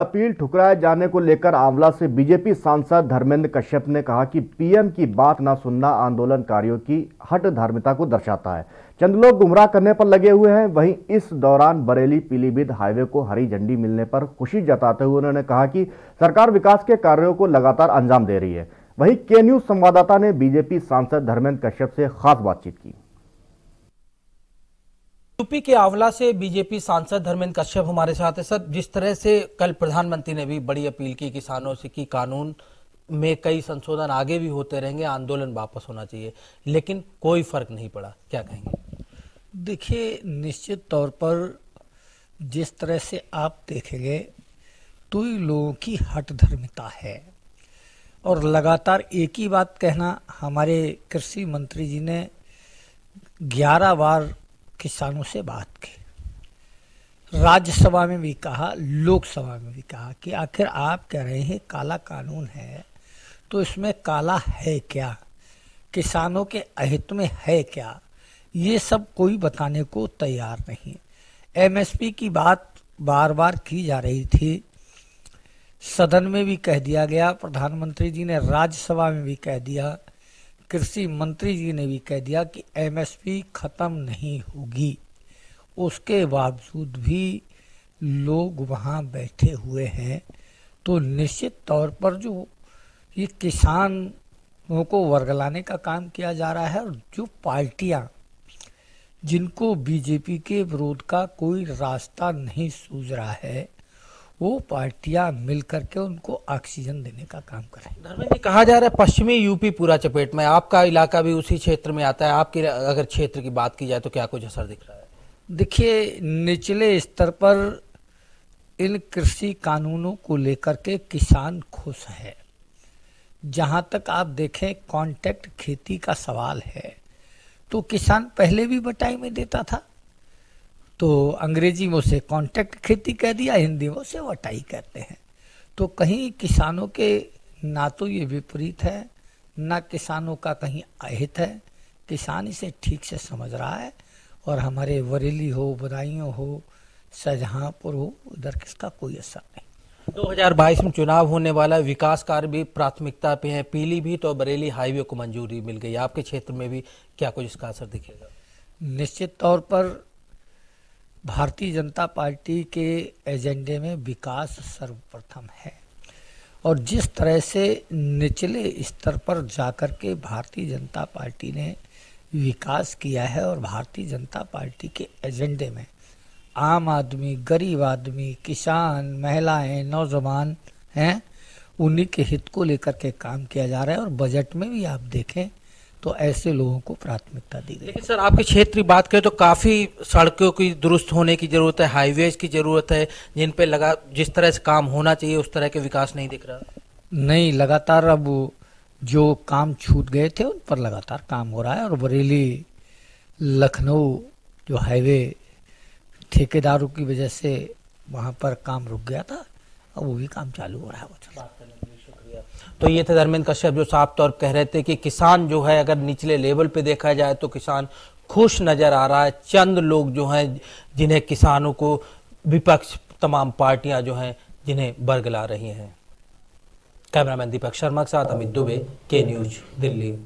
appeal ठुकराए जाने को लेकर आंवला से बीजेपी सांसद धर्मेंद्र कश्यप ने कहा कि पीएम की बात ना सुनना आंदोलनकारियों की हट धार्मिकता को दर्शाता है चंद लोग गुमराह करने पर लगे हुए हैं वहीं इस दौरान बरेली पीलीभीत हाईवे को हरी झंडी मिलने पर खुशी जताते हुए उन्होंने कहा कि सरकार विकास के कार्यों को लगातार अंजाम दे रही है वहीं के न्यूज संवाददाता ने बीजेपी सांसद धर्मेंद्र कश्यप से खास बातचीत की यूपी के आंवला से बीजेपी सांसद धर्मेंद्र कश्यप हमारे साथ है सर जिस तरह से कल प्रधानमंत्री ने भी बड़ी अपील की किसानों से कि कानून में कई संशोधन आगे भी होते रहेंगे आंदोलन वापस होना चाहिए लेकिन कोई फर्क नहीं पड़ा क्या कहेंगे देखिए निश्चित तौर पर जिस तरह से आप देखेंगे तो ही लोगों की हट धर्मिता है और लगातार एक ही बात कहना हमारे कृषि मंत्री जी ने ग्यारह बार किसानों से बात की राज्यसभा में भी कहा लोकसभा में भी कहा कि आखिर आप कह रहे हैं काला कानून है तो इसमें काला है क्या किसानों के अहित में है क्या ये सब कोई बताने को तैयार नहीं एमएसपी की बात बार बार की जा रही थी सदन में भी कह दिया गया प्रधानमंत्री जी ने राज्यसभा में भी कह दिया कृषि मंत्री जी ने भी कह दिया कि एमएसपी ख़त्म नहीं होगी उसके बावजूद भी लोग वहाँ बैठे हुए हैं तो निश्चित तौर पर जो ये किसानों को वर्गलाने का काम किया जा रहा है और जो पार्टियाँ जिनको बीजेपी के विरोध का कोई रास्ता नहीं सूझ रहा है वो पार्टियां मिलकर के उनको ऑक्सीजन देने का काम करें धर्मेंद्र कहा जा रहा है पश्चिमी यूपी पूरा चपेट में आपका इलाका भी उसी क्षेत्र में आता है आपके अगर क्षेत्र की बात की जाए तो क्या कुछ असर दिख रहा है देखिए निचले स्तर पर इन कृषि कानूनों को लेकर के किसान खुश है जहाँ तक आप देखें कॉन्टेक्ट खेती का सवाल है तो किसान पहले भी बटाई में देता था तो अंग्रेजी में उसे कॉन्ट्रैक्ट खेती कह दिया हिंदी में उसे वटाई कहते हैं तो कहीं किसानों के ना तो ये विपरीत है ना किसानों का कहीं अहित है किसान इसे ठीक से समझ रहा है और हमारे वरेली हो बदायूँ हो शाहजहाँपुर हो उधर किसका कोई असर नहीं 2022 में चुनाव होने वाला विकास कार्य भी प्राथमिकता पे है पीलीभीत तो और बरेली हाईवे को मंजूरी मिल गई आपके क्षेत्र में भी क्या कुछ इसका असर दिखेगा निश्चित तौर पर भारतीय जनता पार्टी के एजेंडे में विकास सर्वप्रथम है और जिस तरह से निचले स्तर पर जाकर के भारतीय जनता पार्टी ने विकास किया है और भारतीय जनता पार्टी के एजेंडे में आम आदमी गरीब आदमी किसान महिलाएं नौजवान हैं उन्हीं के हित को लेकर के काम किया जा रहा है और बजट में भी आप देखें तो ऐसे लोगों को प्राथमिकता दी गई लेकिन सर आपके क्षेत्र की बात करें तो काफ़ी सड़कों की दुरुस्त होने की ज़रूरत है हाईवेज की ज़रूरत है जिन पे लगा जिस तरह से काम होना चाहिए उस तरह के विकास नहीं दिख रहा नहीं लगातार अब जो काम छूट गए थे उन पर लगातार काम हो रहा है और बरेली लखनऊ जो हाईवे ठेकेदारों की वजह से वहाँ पर काम रुक गया था अब वो भी काम चालू हो रहा है तो ये थे धर्मेंद्र कश्यप जो साफ तौर कह रहे थे कि किसान जो है अगर निचले लेवल पे देखा जाए तो किसान खुश नजर आ रहा है चंद लोग जो हैं जिन्हें किसानों को विपक्ष तमाम पार्टियां जो हैं जिन्हें बरगला रही हैं कैमरामैन दीपक शर्मा के साथ अमित दुबे के न्यूज दिल्ली